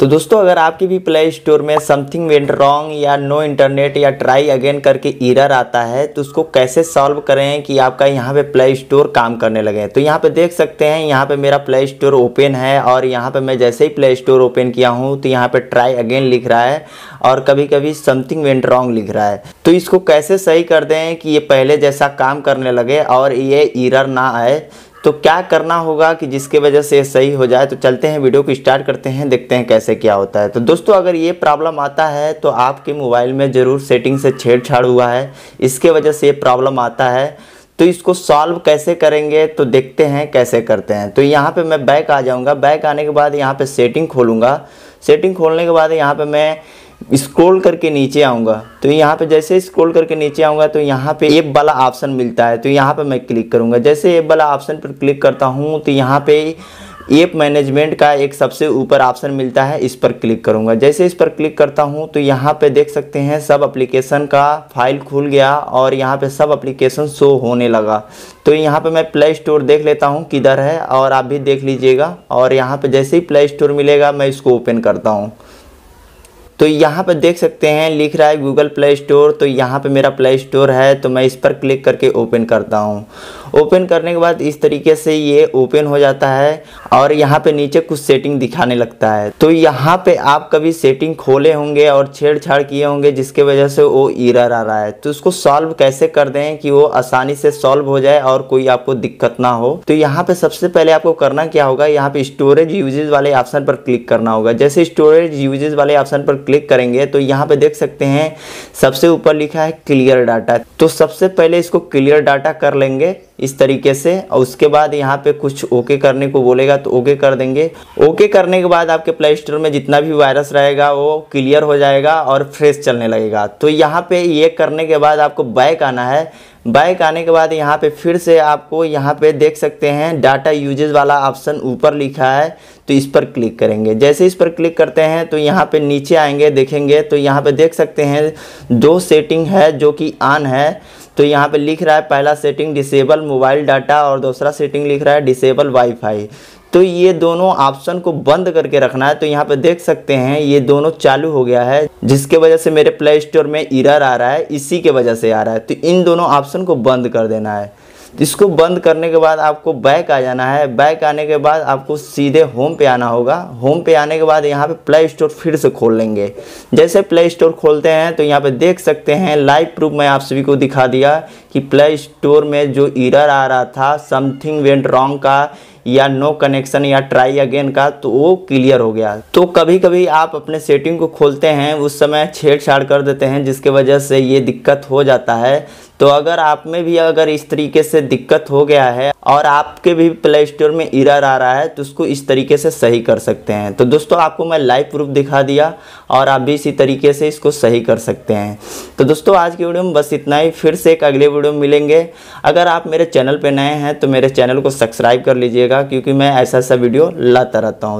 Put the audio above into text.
तो दोस्तों अगर आपके भी प्ले स्टोर में समथिंग वेंट रॉन्ग या नो इंटरनेट या ट्राई अगेन करके इरर आता है तो उसको कैसे सॉल्व करें कि आपका यहाँ पे प्ले स्टोर काम करने लगे तो यहाँ पे देख सकते हैं यहाँ पे मेरा प्ले स्टोर ओपन है और यहाँ पे मैं जैसे ही प्ले स्टोर ओपन किया हूँ तो यहाँ पे ट्राई अगेन लिख रहा है और कभी कभी समथिंग वेंट रॉन्ग लिख रहा है तो इसको कैसे सही कर दें कि ये पहले जैसा काम करने लगे और ये इरर ना आए तो क्या करना होगा कि जिसके वजह से सही हो जाए तो चलते हैं वीडियो को स्टार्ट करते हैं देखते हैं कैसे क्या होता है तो दोस्तों अगर ये प्रॉब्लम आता है तो आपके मोबाइल में ज़रूर सेटिंग से छेड़छाड़ हुआ है इसके वजह से ये प्रॉब्लम आता है तो इसको सॉल्व कैसे करेंगे तो देखते हैं कैसे करते हैं तो यहाँ पे मैं बैक आ जाऊँगा बैक आने के बाद यहाँ पे सेटिंग खोलूँगा सेटिंग खोलने के बाद यहाँ पे मैं स्क्रॉल करके नीचे आऊँगा तो यहाँ पे जैसे स्क्रॉल करके नीचे आऊँगा तो यहाँ पे ऐप वाला ऑप्शन मिलता है तो यहाँ पे मैं क्लिक करूँगा जैसे ऐप वाला ऑप्शन पर क्लिक करता हूँ तो यहाँ पे ऐप मैनेजमेंट का एक सबसे ऊपर ऑप्शन मिलता है इस पर क्लिक करूँगा जैसे इस पर क्लिक करता हूँ तो यहाँ पर देख सकते हैं सब अप्लीकेशन का फाइल खुल गया और यहाँ पर सब अप्लीकेशन शो होने लगा तो यहाँ पर मैं प्ले स्टोर देख लेता हूँ किधर है और आप भी देख लीजिएगा और यहाँ पर जैसे ही प्ले स्टोर मिलेगा मैं इसको ओपन करता हूँ तो यहाँ पर देख सकते हैं लिख रहा है गूगल प्ले स्टोर तो यहाँ पर मेरा प्ले स्टोर है तो मैं इस पर क्लिक करके ओपन करता हूँ ओपन करने के बाद इस तरीके से ये ओपन हो जाता है और यहाँ पे नीचे कुछ सेटिंग दिखाने लगता है तो यहाँ पे आप कभी सेटिंग खोले होंगे और छेड़छाड़ किए होंगे जिसके वजह से वो इरर आ रहा है तो उसको सॉल्व कैसे कर दें कि वो आसानी से सॉल्व हो जाए और कोई आपको दिक्कत ना हो तो यहाँ पे सबसे पहले आपको करना क्या होगा यहाँ पे स्टोरेज यूजेज वाले ऑप्शन पर क्लिक करना होगा जैसे स्टोरेज यूजेज वाले ऑप्शन पर क्लिक करेंगे तो यहाँ पे देख सकते हैं सबसे ऊपर लिखा है क्लियर डाटा तो सबसे पहले इसको क्लियर डाटा कर लेंगे इस तरीके से और उसके बाद यहाँ पे कुछ ओके करने को बोलेगा तो ओके कर देंगे ओके करने के बाद आपके प्ले स्टोर में जितना भी वायरस रहेगा वो क्लियर हो जाएगा और फ्रेश चलने लगेगा तो यहाँ पे ये करने के बाद आपको बैक आना है बाइक आने के बाद यहाँ पे फिर से आपको यहाँ पे देख सकते हैं डाटा यूजेज वाला ऑप्शन ऊपर लिखा है तो इस पर क्लिक करेंगे जैसे इस पर क्लिक करते हैं तो यहाँ पे नीचे आएंगे देखेंगे तो यहाँ पे देख सकते हैं दो सेटिंग है जो कि ऑन है तो यहाँ पे लिख रहा है पहला सेटिंग डिसेबल मोबाइल डाटा और दूसरा सेटिंग लिख रहा है डिसेबल वाईफाई तो ये दोनों ऑप्शन को बंद करके रखना है तो यहाँ पे देख सकते हैं ये दोनों चालू हो गया है जिसके वजह से मेरे प्ले स्टोर में इरर आ रहा है इसी के वजह से आ रहा है तो इन दोनों ऑप्शन को बंद कर देना है इसको बंद करने के बाद आपको बैक आ जाना है बैक आने के बाद आपको सीधे होम पे आना होगा होम पे आने के बाद यहाँ पे प्ले स्टोर फिर से खोल लेंगे जैसे प्ले स्टोर खोलते हैं तो यहाँ पे देख सकते हैं लाइव प्रूफ मैं आप सभी को दिखा दिया कि प्ले स्टोर में जो इरर आ रहा था समथिंग वेंट रॉन्ग का या नो कनेक्शन या ट्राई अगेन का तो वो क्लियर हो गया तो कभी कभी आप अपने सेटिंग को खोलते हैं उस समय छेड़छाड़ कर देते हैं जिसके वजह से ये दिक्कत हो जाता है तो अगर आप में भी अगर इस तरीके से दिक्कत हो गया है और आपके भी प्ले स्टोर में इरर आ रहा है तो उसको इस तरीके से सही कर सकते हैं तो दोस्तों आपको मैं लाइव प्रूफ दिखा दिया और आप भी इसी तरीके से इसको सही कर सकते हैं तो दोस्तों आज की वीडियो में बस इतना ही फिर से एक अगले वीडियो में मिलेंगे अगर आप मेरे चैनल पर नए हैं तो मेरे चैनल को सब्सक्राइब कर लीजिएगा रहिएगा क्योंकि मैं ऐसा ऐसा वीडियो लाता रहता हूँ